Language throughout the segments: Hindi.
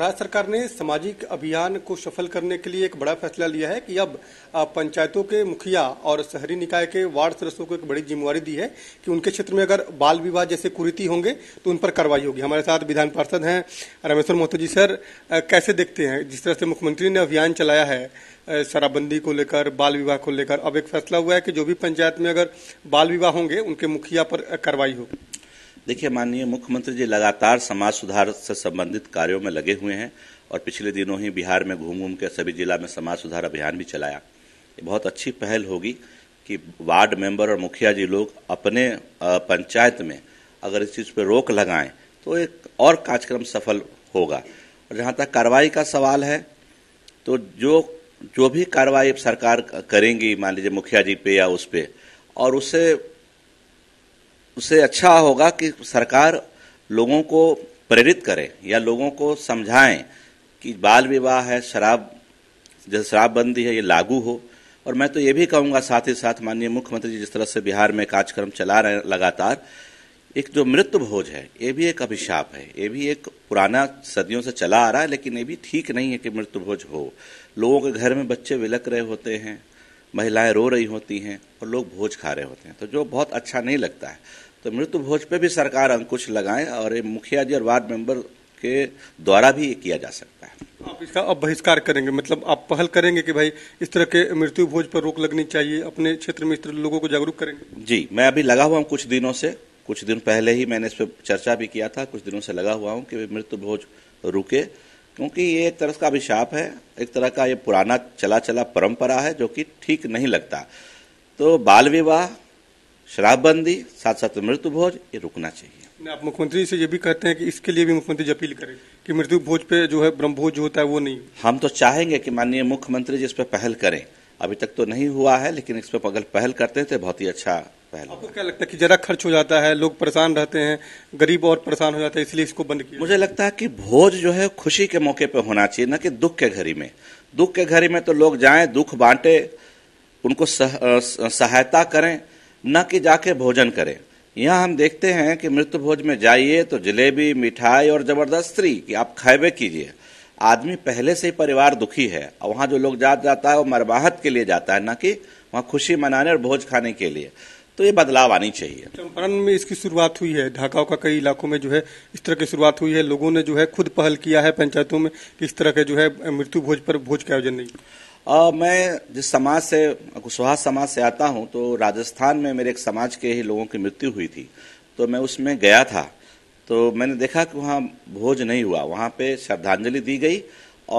राज्य सरकार ने सामाजिक अभियान को सफल करने के लिए एक बड़ा फैसला लिया है कि अब पंचायतों के मुखिया और शहरी निकाय के वार्ड सदस्यों को एक बड़ी जिम्मेवारी दी है कि उनके क्षेत्र में अगर बाल विवाह जैसे कुरीति होंगे तो उन पर कार्रवाई होगी हमारे साथ विधान पार्षद हैं रामेश्वर मोहतो जी सर कैसे देखते हैं जिस तरह से मुख्यमंत्री ने अभियान चलाया है शराबबंदी को लेकर बाल विवाह को लेकर अब एक फैसला हुआ है कि जो भी पंचायत में अगर बाल विवाह होंगे उनके मुखिया पर कार्रवाई होगी देखिए माननीय मुख्यमंत्री जी लगातार समाज सुधार से संबंधित कार्यों में लगे हुए हैं और पिछले दिनों ही बिहार में घूम घूम के सभी जिला में समाज सुधार अभियान भी चलाया ये बहुत अच्छी पहल होगी कि वार्ड मेंबर और मुखिया जी लोग अपने पंचायत में अगर इस चीज़ पर रोक लगाएं तो एक और कार्यक्रम सफल होगा और जहाँ तक कार्रवाई का सवाल है तो जो जो भी कार्रवाई सरकार करेंगी मान लीजिए मुखिया जी पे या उस पर और उसे उससे अच्छा होगा कि सरकार लोगों को प्रेरित करे या लोगों को समझाएं कि बाल विवाह है शराब जैसे शराबबंदी है ये लागू हो और मैं तो ये भी कहूंगा साथ ही साथ माननीय मुख्यमंत्री जी जिस तरह से बिहार में कार्यक्रम चला रहे लगातार एक जो मृत्यु भोज है ये भी एक अभिशाप है ये भी एक पुराना सदियों से चला आ रहा है लेकिन ये भी ठीक नहीं है कि मृत्यु भोज हो लोगों के घर में बच्चे विलक रहे होते हैं महिलाएं रो रही होती हैं और लोग भोज खा रहे होते हैं तो जो बहुत अच्छा नहीं लगता है तो मृत्यु भोज पे भी सरकार अंकुश लगाए और मुखिया जी और वार्ड मेंबर के द्वारा भी ये किया जा सकता है आप इसका अब बहिष्कार करेंगे मतलब आप पहल करेंगे कि भाई इस तरह के मृत्यु भोज पर रोक लगनी चाहिए अपने क्षेत्र में इस तरह लोगों को जागरूक करेंगे जी मैं अभी लगा हुआ हूँ कुछ दिनों से कुछ दिन पहले ही मैंने इस पर चर्चा भी किया था कुछ दिनों से लगा हुआ हूँ कि मृत्यु भोज रुके क्योंकि ये एक तरह का अभिशाप है एक तरह का ये पुराना चला चला परंपरा है जो कि ठीक नहीं लगता तो बाल विवाह शराबबंदी साथ साथ मृत्यु भोज ये रुकना चाहिए आप मुख्यमंत्री से ये भी कहते हैं कि इसके लिए भी मुख्यमंत्री अपील करें कि मृत्यु भोज पे जो है ब्रह्म भोज होता है वो नहीं हम तो चाहेंगे कि माननीय मुख्यमंत्री जी इस पर पहल करें अभी तक तो नहीं हुआ है लेकिन इस पर अगर पहल करते हैं तो बहुत ही अच्छा पहल आपको क्या लगता है कि जरा खर्च हो जाता है लोग परेशान रहते हैं गरीब और परेशान हो जाता है इसलिए इसको बंद किया मुझे लगता है कि भोज जो है खुशी के मौके पर होना चाहिए ना कि दुख के घड़ी में दुख के घड़ी में तो लोग जाएं दुख बांटे उनको सहायता करें न कि जाके भोजन करें यहाँ हम देखते हैं कि मृत्यु भोज में जाइए तो जलेबी मिठाई और ज़बरदस्त कि आप खैबे कीजिए आदमी पहले से ही परिवार दुखी है और वहाँ जो लोग जा जाता है वो मरवाहत के लिए जाता है ना कि वहाँ खुशी मनाने और भोज खाने के लिए तो ये बदलाव आनी चाहिए चंपारण में इसकी शुरुआत हुई है ढाकाओं का कई इलाकों में जो है इस तरह की शुरुआत हुई है लोगों ने जो है खुद पहल किया है पंचायतों में कि इस तरह के जो है मृत्यु भोज पर भोज का आयोजन नहीं आ, मैं जिस समाज से कुशवाहा समाज से आता हूं तो राजस्थान में मेरे एक समाज के ही लोगों की मृत्यु हुई थी तो मैं उसमें गया था तो मैंने देखा कि वहां भोज नहीं हुआ वहां पे श्रद्धांजलि दी गई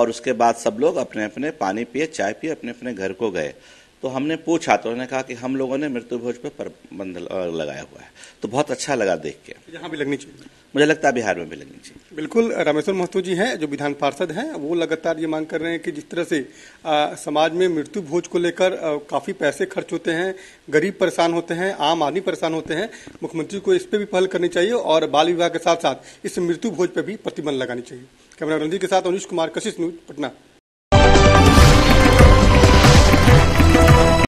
और उसके बाद सब लोग अपने अपने पानी पिए चाय पिए अपने अपने घर को गए तो हमने पूछा तो उन्होंने कहा कि हम लोगों ने मृत्यु भोज पर प्रतिबंध लगाया हुआ है तो बहुत अच्छा लगा देख के यहाँ भी लगनी चाहिए मुझे लगता है बिहार में भी लगनी चाहिए बिल्कुल रामेश्वर महतो जी हैं जो विधान पार्षद हैं वो लगातार ये मांग कर रहे हैं कि जिस तरह से आ, समाज में मृत्यु भोज को लेकर काफ़ी पैसे खर्च होते हैं गरीब परेशान होते हैं आम आदमी परेशान होते हैं मुख्यमंत्री को इस पर भी पहल करनी चाहिए और बाल विवाह के साथ साथ इस मृत्यु भोज पर भी प्रतिबंध लगानी चाहिए कैमरा रंजी के साथ अनुज कुमार कशिश न्यूज पटना